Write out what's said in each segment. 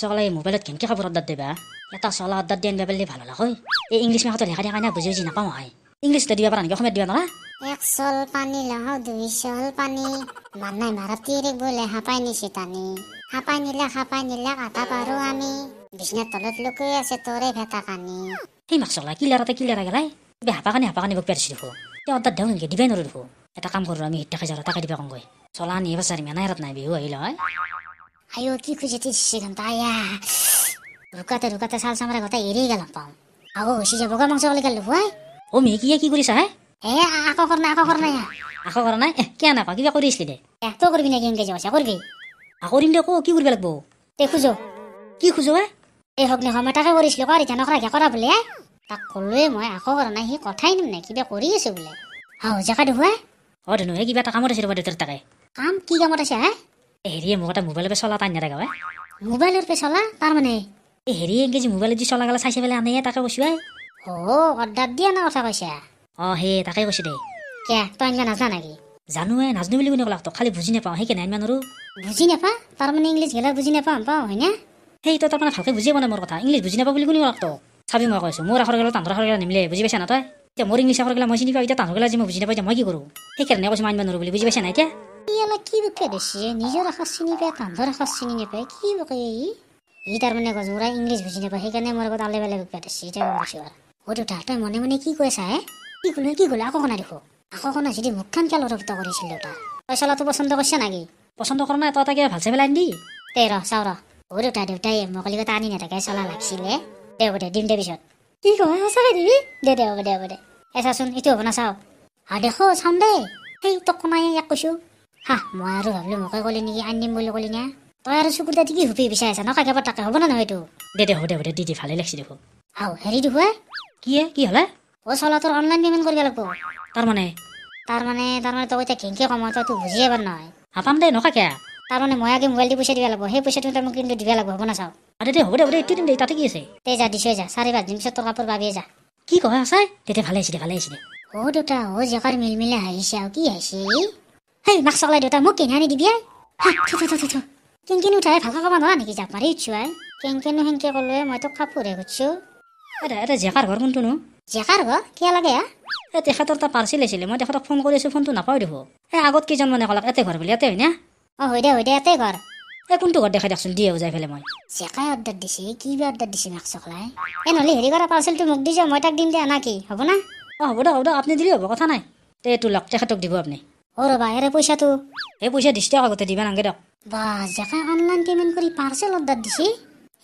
সকলে মোবাইলত কেনেকৈ খবৰত দাঁত দিবা এটা চলা অৰ্ডাৰ দিয়ে আনিব পাৰিলে ভাল হ'ল হয় এই ইংলিছ মাহতো লিখা দিয়া কাৰণে বুজি বুজি নাপাওঁ হয় ইংলিছ দিব পাৰা নেকি অসমীয়াত দিব নোৱাৰা এক চল পানী লওঁ দুই চল পানী মানে মাৰাতিৰে বোলে হাপাই নিছে টানি হাপাই নিলা হাপাই নিলা কাটা পাৰোঁ আমি বিচনা তলত লোকে আছে তোৰে ভেটা কানি সেই মাছ চলা কি লাৰাতে কি লাৰা গেলাই বে হাপা কানি হাপা কানি বক পাৰিছোঁ দেখো তেওঁ অৰ্ডাৰ দিওঁ নেকি দিবাই নোৱাৰো দেখো এটা কাম কৰোঁ আমি হিতাকে যাওঁ তাকে দিবা কওঁ গৈ চলা নিয়ে পাছাৰি মেনাই নাই বিহু আহিলে হয় 아유, 띠쿠지티 지금 다야. 루카테 루카테 살사마라 거다 이리 갈랑빵. 아우, 시제 뭐가 망쳐 걸리 갈루 와이? 어, 메기야 기구리사? 에, 아까 걸나 아까 걸나야. 아까 걸나? 에, 깨나 봐. 기비 아까 리시리데. 야, 또 걸비 내기 인게 좋아. 걸비. 아, 걸인데고 기구리 갈랑보. 띠쿠조. 기쿠조 와? 에, 혹네 하마타가 걸리시리 거리 잖아. 그래, 걔 걸어 볼래? 딱 걸루에 뭐야. 아까 걸나 히 거타이 님네. 기비 걸리 있어 볼래. 아우, 자가 누구야? 어, 누구야? 기비 아까 가모르시로 버려 들었다가. 암, 기가 모르시야? হেৰিয়ে মোক এটা মোবাইলৰ পৰা চলা টানি এটা গাৱে মোবাইলৰ পৰা চলা তাৰ মানে এই হেৰি এংগেজি মোবাইলত যি চলা গেলে চাইছে বোলে আনে তাকে কৈছো আই অ' অৰ্ডাৰ দিয়া না কথা কৈছা অ সেই তাকে কৈছো দে কে তই আনিলে নাজানা নেকি জানো এ নাজানো বুলি কোনে ক'লা তই খালি বুজি নাপাওঁ সেই কেনে আনিমান আৰু বুজি নাপাওঁ তাৰমানে ইংলিছ গেলাক বুজি নাপাওঁ পাওঁ হয়নে সেই তই তাৰমানে ভালকৈ বুজিয়ে মানে মোৰ কথা ইংলিছ বুজি নাপাওঁ বুলি কোনে কলাক তোক চাবি মই কৈছো মোৰ আখৰ গেলা তান্ধৰ আখৰ গেলা নিমিলে বুজি পাইছা না তই এতিয়া মোৰ ইংলিছ আখৰ গেলা মই চিনি পাওঁ এতিয়া তান্ধৰ গেলা যি মই বুজি নাপাওঁ এতিয়া মই কি কৰোঁ সেইকাৰণে কৈছো মই আনিব নোৱাৰোঁ বুলি বুজি পাইছা না এতিয়া 이야나 키브케듯이 니저라 하시니 베탄 더라 하시니 니베 키브케이 이 다음에 내가 우라 잉글리시 부진에 봐 해가 내 머리가 달래 벨레 베듯이 이제 오시 와라 오죽 달때 뭐네 뭐네 키고 해사해 키고 해 키고 아고 하나 리고 아고 하나 지리 못한 캘로로 부터 거리 실려다 아샬라 또 보선도 거 시안하기 보선도 거나 또 하다게 발세 벨란디 때라 싸우라 오죽 달 때에 먹을리가 다니네 다게 샬라 낚시네 대우대 딤데비션 이거 사가리 네네 오버 네 오버 네 에사순 이쪽 오나 싸우 아데호 선배 헤이 또 코나에 약고슈 হাহ মই আৰু ভাবিলো মোকে ক'লি নেকি আনিম বুলি ক'লি না তই আৰু চকুৰ দাঁতি কি হুপি বিচাৰি আছা ন কাকে পটাকে হ'ব না নহয় এইটো দে দে হ'ব দে হ'ব দে দিদি ভালেই লাগিছে দেখোন আও হেৰি দেখুৱা কিয়ে কি হ'লে অ' চলা তোৰ অনলাইন পে'মেণ্ট কৰিব লাগিব তাৰমানে তাৰমানে তাৰমানে তই এতিয়া ঘেংকে কম তই তোৰ বুজি যাব নহয় নাপাম দে নকাকে তাৰমানে মই আগে মোবাইল দি পইচা দিব লাগিব সেই পইচাটো তাৰমানে কিন্তু দিব লাগিব হ'ব না চাওঁ আৰে দে হ'ব দে হ'ব দে এইটো দিম দে তাতে কি আছে তে যা দিছোঁ যা চাৰি পাঁচ দিন পিছত তোৰ কাপোৰ বাবিয়ে যা কি কয় আছে তেতিয়া ভালে আহিছে দে ভালে আহিছে দে অ' দেউতা অ' জেকাৰ মিলমিলে আহিছে আৰু কি আহিছে এই হেই মাক চলাই দেউতা মোক কেনে আনি দিবি কেংকেনো উঠাই ভালকৈ ক'ব নোৱাৰা নেকি জাপ মাৰি উঠোৱাই কেংকেনো সেনকে ক'লোৱে মই তোক কাপোৰে গুচিছো জেকাৰ ঘৰ কোনটো নো জেকাৰ ঘৰ কিয় লাগে এই তেখেতৰ তাৰ পাৰ্চেল আছিলে মই তেখেতক ফোন কৰি আছো ফোনটো নাপাওঁ দেখো এই আগত কেইজন মানে ক'লাক এতে ঘৰ বুলি ইয়াতে হয় না অঁ হৈ দে হয় দে ইয়াতে ঘৰ এই কোনটো ঘৰ দেখাই দেখোন দিয়ে যাই ফেলে মই জেকাই অৰ্ডাৰ দিছে কি বা অৰ্ডাৰ দিছে মাক চকলাই এই নহ'লে হেৰি কৰা পাৰ্চেলটো মোক দি যাওঁ মই তাক দিম দিয়া না কি হ'ব না অঁ হ'ব দে হ'ব দে আপুনি দিলে হ'ব কথা নাই এইটো লওক তেখেতক দিব আপুনি অ ৰবা এৰে পইচাটো এই পইচা দিছে আগতে দিবা নাংগে দক বা জেকা অনলাইন পেমেণ্ট কৰি পাৰ্চেল অৰ্ডাৰ দিছে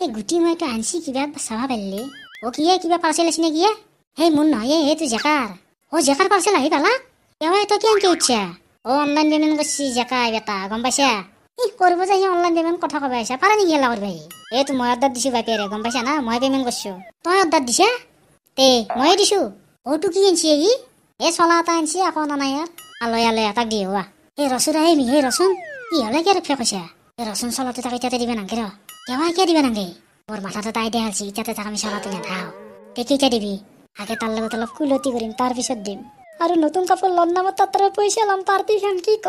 এই গুটি মই এটা আনছি কিবা চাব পাৰিলে অ কি কিবা পাৰ্চেল আছে নেকি হেই মোৰ নহয় এইটো জেকাৰ অ জেকাৰ পাৰ্চেল আহি পালা এৱা এইটো কি আনকে উঠছা অ অনলাইন পেমেণ্ট কৰিছে জেকা বেটা গম পাইছা ই কৰিব যে সি অনলাইন পেমেণ্ট কথা ক'ব আহিছা পাৰা নেকি লাগৰ ভাই এইটো মই অৰ্ডাৰ দিছোঁ বাপেৰে গম পাইছা না মই পেমেণ্ট কৰিছোঁ তই অৰ্ডাৰ দিছা তে ময়ে দিছোঁ অ তো কি আনছি এই এই চলা এটা আনছি আকৌ অনা নাই ইয়াৰ আলয়া লয়া তাক দিয়ে ওয়া এই রসুন আহে মিহে রসুন কি হলে কে রক্ষা কৈছা এই ৰচুন চলাটো তাকে ইতাতে দিবা নাংগে ৰ কে দিবে দিবা ওর মোৰ মাথাটো তাই দেখি হালছি ইতাতে তাক আমি চলাটো নাথাও দেখি কেতিয়া দিবি আগে তাৰ লগত অলপ কুলতি কৰিম তাৰ পিছত দিম আৰু নতুন কাপোৰ লন নামত তার পইচা ল'ম তাৰ পিছাম কি ক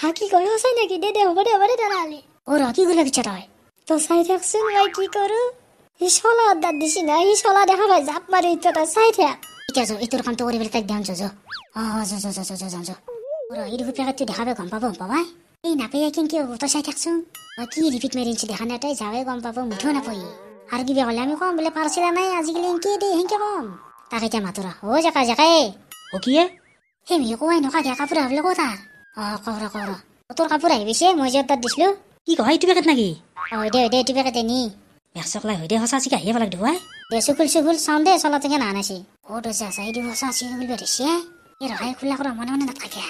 হা কি কয় হৈছে নেকি দে দে হ'ব দে হ'ব দে দাঁড়ালি অ ৰ কি পিছত হয় তো চাই থাকচোন মই কি কৰোঁ সি সলা অৰ্ডাৰ দিছি না সি সলা দেখা ভাই জাপ মারি ইত্যতা চাই থাক 이때서 이토록 감독 오래 빌딱 대한조조. 아, 조조조조조조조. 우리 이리 후피가 뛰어 하베 건바보 건바와. 이 나쁜 얘긴 기억 못 하셔 택송. 어디 리피트 메린치데 하나다 자외 건바보 무토 나보이. 하르기 비 올라미 건 블레 바로 실라마이 아직 링키디 행겨봄. 다가자 마더라. 오자가 자가이. 오기에? 힘 이거에 누가 대가 불어 불고다. 아, 거라 거라. 어떻게 불어 이비시에 뭐지 어떤 디슬? 이거 와이 두배가 나기. 어, 네, 네, 두배가 되니. এসকলাই সুধে সঁচা চিকি আহিব লাগে দুৱাই দে চুকুল চুকুল চাওঁ দে চলত কেনে আনাইছে অ' দে যা চাই দিব সঁচা চিকি বুলি ধৰিছে এই ৰহাই খোলা কৰা মনে মনে নাথাকে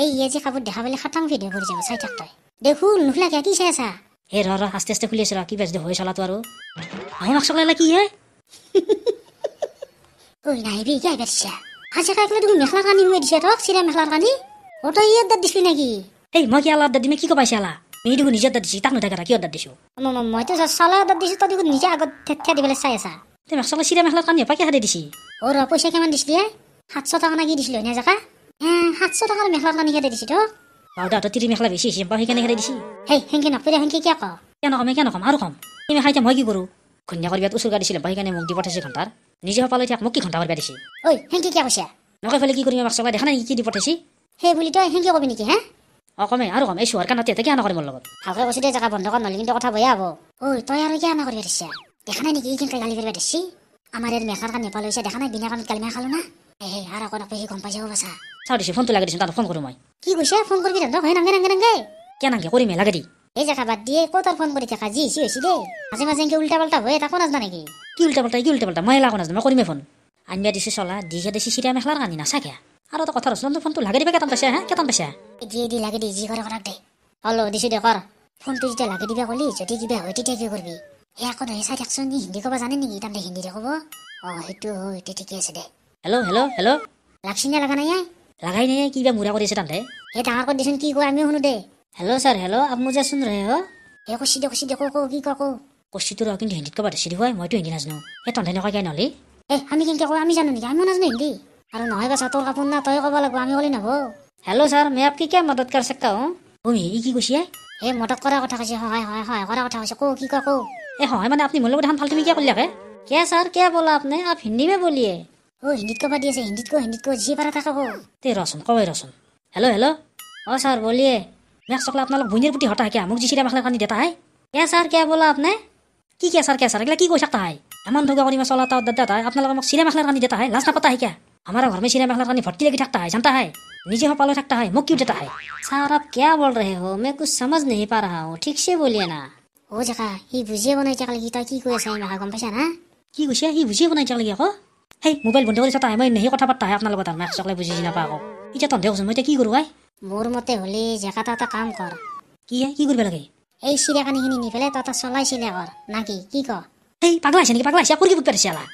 এই ইয়ে যে কাপোৰ দেখা পালে খাটাং ফিদে কৰি যাব চাই থাক তই দেখো নুখোলাকে কি চাই আছা হে ৰ ৰ আস্তে আস্তে খুলি আছো ৰ কি বেছ হৈ চলাতো আৰু হয় মাক চলাই কি হে ঐ নাই বি কি আহিব দিছা আজি কাই দেখোন মেখলাৰ কানি হৈ দিছে তোক চিৰা মেখলাৰ কানি অ' তই ইয়াত দাঁত দিছিলি নেকি এই মই কি আলাৰ দাঁত দিমে কি কবাইছে আলা মেহিটো নিজে তাত দিছে তাক নুঠাই কথা কিয় তাত দিছো মইতো চলাই তাত দিছো তই নিজে আগত ঠেঠিয়া দিবলৈ চাই আছা তই মেখলা চিৰা মেখলা কাৰণে এপাকে হাতে দিছি অ পইচা কিমান দিছিলে সাতশ টকা নাকি দিছিলো এনে জেগা সাতশ টকাৰ মেখলা কাৰণে হাতে দিছি তই বাৰু দাদা তিৰি মেখলা বেছি হৈছে বাৰু সেইকাৰণে দিছি হেই সেনেকে নপৰে সেনেকে কিয় ক কিয় নকমে কিয় নকম আৰু কম এই মেখলা এতিয়া মই কি কৰোঁ ঘূণীয়া কৰিবাত উচৰ্গা দিছিলে বাৰু সেইকাৰণে মোক দি পঠাইছে ঘণ্টাৰ নিজে সপালে এতিয়া মোক কি ঘণ্টা কৰিব দিছি ঐ সেনেকে কিয় কৈছে নকৈ ফালে কি কৰিম মাছ দেখা নাই কি দি পঠাইছি সেই বুলি তই সেনেকে কবি নেকি হে কমে আৰু কম এই কাণত এতিয়া কিয় নকৰিব লগত ভালকৈ কৈছো দে জেগা বন্ধ কৰ নহ'লে কিন্তু কথা বেয়া হ'ব ঐ তই আৰু কিয় নকৰিব দিছে দেখা নাই নেকি এইখিনি গালি কৰিব দিছি আমাৰ ইয়াত মেখাৰ কাৰণে নেপাল হৈছে দেখা নাই বিনা কাৰণে কালিমা খালো না এহে আৰু অকণ পেহি গম পাই যাব বাছা চাওঁ দিছোঁ ফোনটো লাগি দিছো তাত ফোন কৰোঁ মই কি কৈছে ফোন কৰিবি দে হয় নাঙে নাঙে নাঙে কিয় নাঙে কৰি মেলা গাড়ী এই জেগা বাদ দিয়ে ক'ত আৰু ফোন কৰি থাকা যি হৈছি হৈছি দে মাজে মাজে এনেকৈ উল্টা পাল্টা হয় তাকো নাজানা নেকি কি উল্টা পাল্টা কি উল্টা পাল্টা মই এলাকো নাজানো মই কৰিমে ফোন আনবা দিছোঁ চলা দিহে দিছে চিৰিয়া মেখেলাৰ কাৰণে নাচাকে আৰু এটা কথা ৰচোন ফোনটো লাগি দিবা কেইটামান পাইছে হা কেইটামান পাইছে দিয়ে দি লাগে দি যি কৰে কৰক দে হলো দিছো দে কৰ ফোনটো যেতিয়া লাগে দিবা ক'লি যদি কিবা হয় তেতিয়া কি কৰিবি হে আকৌ দে চাই থাকচোন নি হিন্দী ক'ব জানে নেকি তাৰমানে হিন্দীৰে ক'ব অঁ সেইটো হয় এতিয়া ঠিকে আছে দে হেল্ল' হেল্ল' হেল্ল' লাগছিনে লগা নাই লগাই নাই আই কিবা মূৰা কৰিছে তাৰমানে সেই ডাঙৰ কৰি দেচোন কি কয় আমিও শুনো দে হেল্ল' ছাৰ হেল্ল' আপুনি যে শুন ৰে হে কৈছি দে কৈছি দে কওঁ কি কওঁ কওঁ কৈছিটো ৰ কিন্তু হিন্দীত ক'ব দেচি দেখুৱাই মইতো হিন্দী নাজানো এই তন্ধে নকয় কিয় নহ'লে এ আমি কেনেকৈ কওঁ আমি জানো নেকি আমিও নাজানো হিন্দী আৰু নহয় বা তোৰ কাপোৰ না তই ক'ব লাগিব আমি ক'লে নহ'ব হেল্ল' ছাৰ মই আপুনি কিয় মদত কৰি চেকা হওঁ অ' ই কি কৈছে হে মদত কৰা কথা কৈছে সহায় সহায় সহায় কৰা কথা কৈছে কওঁ কি কোৱা কওঁ এ সহায় মানে আপুনি মোৰ লগত ধান ফাল তুমি কিয় কৰিলে কে ছাৰ কিয় বোলা আপুনি আপ মে বলিয়ে অ' হিন্দীত ক'ব দি আছে হিন্দীত কওঁ হিন্দীত কওঁ যি পাৰা থাকা কওঁ তে ৰচোন কওঁ ৰচোন হেল্ল' হেল্ল' অ' ছাৰ বলিয়ে মেক চকলে আপোনালোক ভূঞৰ পুতি হতা কিয় মোক যি চিৰা মাখলা কানি দেতা হাই কিয় ছাৰ কিয় বোলা আপুনি কি কিয় ছাৰ কিয় ছাৰ এইগিলা কৈ কৈছে তাই এমান ধুগা কৰি মই চলা তাত দাদা তাই আপোনালোকে মোক চিৰা মাখলা কানি দেতা হাই লাজ নাপাতা শিকা हमारे घर में सिनेमा हॉल फटकी लेके ठकता है जानता है निजे हो पालो ठकता है मुख क्यों देता है सर आप क्या बोल रहे हो मैं कुछ समझ नहीं पा रहा हूँ ठीक से बोलिए ना ओ जगा ये बुझे बनाई चकल की तो की कोई सही महागम पैसा ना की कुछ है ये बुझे बनाई चकल की को हे मोबाइल बंद करो चाहता है मैं नहीं कोठा पड़ता है अपना लोग तो मैं चकले बुझे जीना पाको ये तो देखो समझते की गुरु है मोर मते होले जगा तो काम कर की है की गुरु लगे ए सीरिया का नहीं नहीं पहले तो तो सोलाई सीरिया कर ना की की को हे पागल है नहीं पागल है क्या कुर्गी बुक पर चला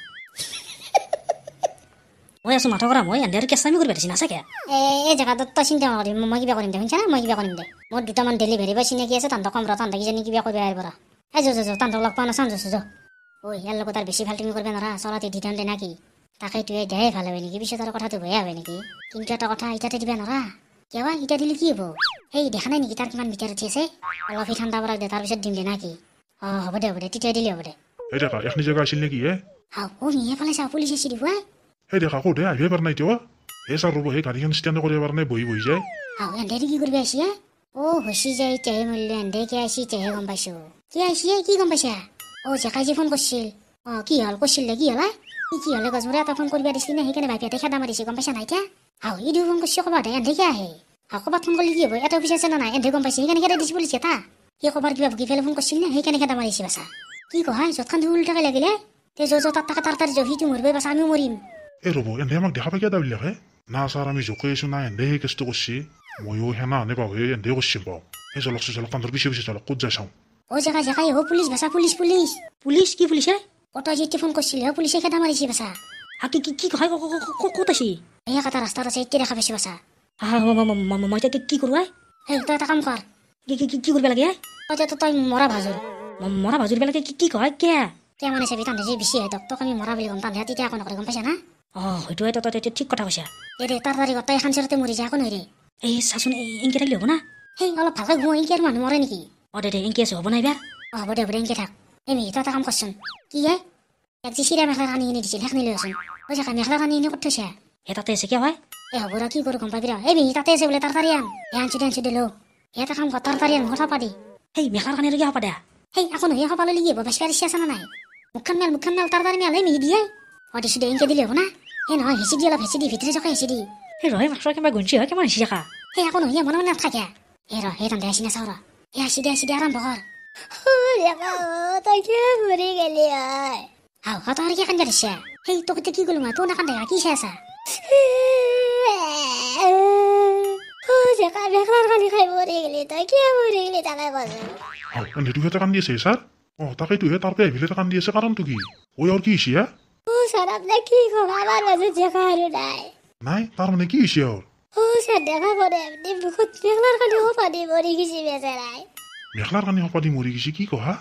মই আছো মাথা কৰা মই এন্ডিয়াৰ কেঁচা আমি কৰিব দিছি নাচাকে এই জেগাটোত তই চিন্তা নকৰিবি মই কিবা কৰিম দে শুনিছা মই কিবা কৰিম দে মোৰ দুটামান ডেলিভাৰী বা চিনাকি আছে তাহাঁতক কম ৰ তাহাঁতক কিজানি কিবা কৰিব আহিব এই যো যো তাহাঁতক লগ পোৱা নাচাওঁ যো যো ঐ ইয়াৰ লগত আৰু বেছি ভাল তুমি কৰিব নোৱাৰা চলাতে দি দিওঁতে নাকি তাকেইটোৱে দেহে ভাল হয় নেকি পিছত আৰু কথাটো বেয়া হয় নেকি কিন্তু এটা কথা এতিয়াতে দিবা নোৱাৰা কিয়বা এতিয়া দিলে কি হ'ব সেই দেখা নাই নেকি তাৰ কিমান বিকাৰ উঠি আছে অলপ সেই ঠাণ্ডা পৰা দে তাৰপিছত দিম দে নাকি অঁ হ'ব দে হ'ব দে তেতিয়া দিলে হ'ব দে এখন হেৰি কাকো দে আহিব পাৰ নাই তো হে ছাৰ ৰ'ব হে গাড়ীখন ষ্টেণ্ড কৰিব পাৰ নাই বহি বহি যায় আন্ধাৰি কি কৰিব আছে অ' হচি যায় তেহে মাৰিলে আন্ধে কে আছে তেহে গম পাইছো কি আছে কি গম পাইছা অ' জেকাইজে ফোন কৰিছিল অ কি হল কৰিছিল দে কি হ'ল কি কি হ'লে গছমৰে এটা ফোন কৰিব দিছিল নে সেইকাৰণে ভাবি এটা খেদা মাৰিছে গম পাইছা নাই এতিয়া আৰু ইটো ফোন কৰিছে ক'বা দে আন্ধে কে আহে আৰু ক'বাত ফোন কৰিলে কি হ'ব এটা অফিচ আছে না নাই আন্ধে গম পাইছে সেইকাৰণে খেদা দিছে বুলিছে এটা কি ক'বাৰ কিবা ভুগি ফেলে ফোন কৰিছিল নে সেইকাৰণে খেদা মাৰিছে বাছা কি কয় য'তখন ঢোল থাকে লাগিলে তে য'ত য'ত তাৰ তাৰ জহিটো মৰিবই বাছা আমিও মৰিম Erubu, yang dia mak dia apa kita beli ke? Na sahara mi jokai su na yang dia ke situ kosi, moyo he na ne bawa yang dia kosi bawa. Ini jalak su jalak kandur bisu bisu jalak kudja sam. Oh jaga jaga ya, polis basa polis polis. Polis ki polis ya? Kota je telefon kosi le, polis ya kita marisi basa. Aki ki ki kau kau kau kau kota si. Ayah kata rasta rasa ikir aku bisu basa. Ah mama mama mama mama macam ki ki kurai? Hei, tak tak kamu Ki ki ki ki kurai lagi ya? Kau jatuh tay mora bazar. Mora bazar bela ki ki kau ya? Kau mana sebutan dia bisu ya? Doktor kami mora beli kontan dia tiada aku nak beli kompas ya na? অঁ সেইটোৱে তহঁতৰ এতিয়া ঠিক কথা কৈছা এ দে তাৰ তাৰিখত তাই এখন চেৰতে মৰি যায় আকৌ নহয় দে এই চাচোন এংকে থাকিলে হ'ব না সেই অলপ ভালকৈ ঘূৰোঁ এংকে আৰু মানুহ মৰে নেকি অঁ দে দে এংকে আছে হ'ব নাই বা অঁ হ'ব দে হ'ব দে এংকে থাক এই মিহি তই এটা কাম কৰচোন কি হে এক যি চিৰা মেখেলা কানি এনে দিছিল সেইখিনি লৈ আছোন ঐ চাকা মেখেলা কানি এনে কৰি হে তাতে আছে কিয় হয় এ হ'ব ৰ কি কৰোঁ গম পাবি ৰ এই মিহি তাতে আছে বোলে তাৰ তাৰি আন এ আনছো দে আনছো দে লো হে এটা কাম কৰ তাৰ তাৰি আন কথা পাতি সেই মেখেলা কানি আৰু কি হ'ব দে সেই আকৌ নহয় সপালে লিগি হ'ব বেছি পাৰিছে আছে নে নাই মুখখন মেল মুখখন মেল তাৰ তাৰি মেল এই মিহি দিয়ে অঁ দিছোঁ দে এংকে দিলে হ'ব না এই নহয় হেঁচি দি অলপ হেঁচি দি ভিতৰি জোখা হেঁচি দি এই ৰহে মাছৰ কিবা গুঞ্চি হয় কিমান হেঁচি জোখা এই আকৌ নহয় মনে মনে নাথাকে এই ৰহ এই তান্দে হেঁচি নাচাও ৰ এই হেঁচি দি হেঁচি দি আৰম্ভ কৰি গেলি আও হঁতৰ আৰু কি কান্দি দিছে সেই তোক এতিয়া কি গ'লো মই তোৰ নাকান্দে কি চাই আছা কান্দি আছে কান্দি আছে কাৰণটো কি ঐ আৰু কি হৈছে হা সারা দেখি আমার মাঝে দেখা হারে নাই নাই তার মানে কি শিওর ও স্যার দেখা পরে এমনি মুখত মেঘলার কানে হপা দিয়ে মরি গেছি বেচারাই মেঘলার কানে হপা দিয়ে মরি গেছি কি কহা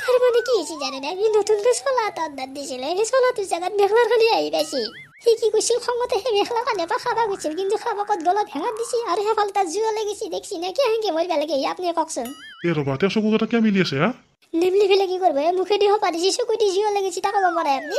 তার মানে কি হয়েছে জানে না আমি নতুন যে ছোলা তন্দার দিছিল এই ছোলা তুই জায়গার মেঘলার কানে আই বেশি সি কি কৈছিল খঙতে সেই মেঘলা কানে পা খাবা গৈছিল কিন্তু খাবা কত গলত হেঙাত দিছি আর হেফাল তার জুয়া লেগেছি দেখছি নাকি হেঙ্গে মরি বেলেগে আপনি কখন এ রবা তেও সকু কথা কেমন লিয়েছে হ্যাঁ লিপলি ফেলে কি করবো মুখে দিয়ে হপা দিছি সকুটি জুয়া লেগেছি তাকে গমরা আপনি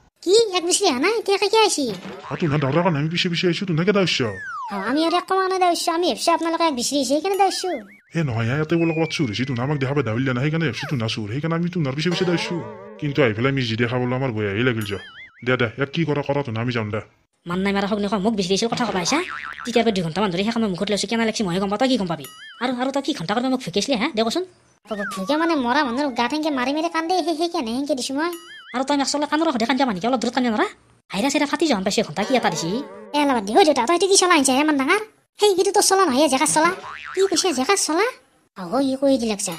কি এক বিচি আনা এতিয়া কাকে আছে আকে না দাদা আমি বিচি বিচি আছো তুমি কেনে দাইছো আমি আর একমা না দাইছো আমি এফসে আপনালোক এক বিচি আছে কেনে দাইছো হে নহয় ইয়া এতে বলক কথা সুরি তুমি আমাক দেখাবে দাউলি না হেখানে এফসে তুমি না সুরি হেখানে আমি তুমি নার বিচি বিচি দাইছো কিন্তু আই ফেলাই মিজি দেখা বলো আমার বয়া এই লাগিল যা দে দে এক কি করা করা তো আমি যাম দা মান্নাই মারা হোক নেখ মুখ বিচি দিছিল কথা কবা আইসা তিতিয়া পর দুই ঘন্টা মান ধৰি হেখানে মুখ লাগছে কেনা লাগছে মই গম পাতা কি গম পাবি আৰু আৰ তা কি ঘণ্টা কৰবে মুখ ফেকেছলি হ্যাঁ দেখো শুন ফুকে মানে মৰা মানুষ গা থেকে মাৰি কান্দে হে হে কেন হেঁকে দিছি মই আৰু তই মেছলৈ কাণৰ সুধে কান্দি অলপ দূৰত কান্দি নৰা হাইৰা চাইৰা ফাটি যাম পাইছোঁ ঘণ্টা কি এটা দিছি এ অলপ দিহ দেউতা তই এইটো কি চলা আনিছা ইমান ডাঙৰ সেই সিটো তই চলা নহয় জেগাত চলা কি কৈছে জেগাত চলা আহ ই কৈ দিলে চা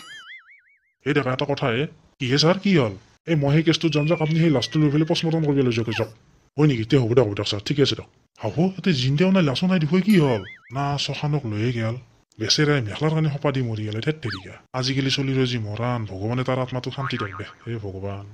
এই ডেকা এটা কথা এ কিহে ছাৰ কি হ'ল এই মই সেই কেছটোত যাম যাওক আপুনি সেই লাষ্টটো লৈ পেলাই প্ৰশ্নমৰ্তন কৰিব লৈ যাওক যাওক হয় নেকি তে হ'ব দিয়ক হ'ব দিয়ক ছাৰ ঠিকে আছে দিয়ক আহো তাতে জিন্দেও নাই লাচো নাই দিব কি হ'ল না ছখানক লৈয়ে গেল বেচেৰাই মেখলাৰ কাৰণে সপা দি মৰি গেল ঠেত তেৰিকা আজিকালি চলি ৰৈ যি মৰাণ ভগৱানে তাৰ আত্মাটো শান্তি থাকিব হে ভগৱান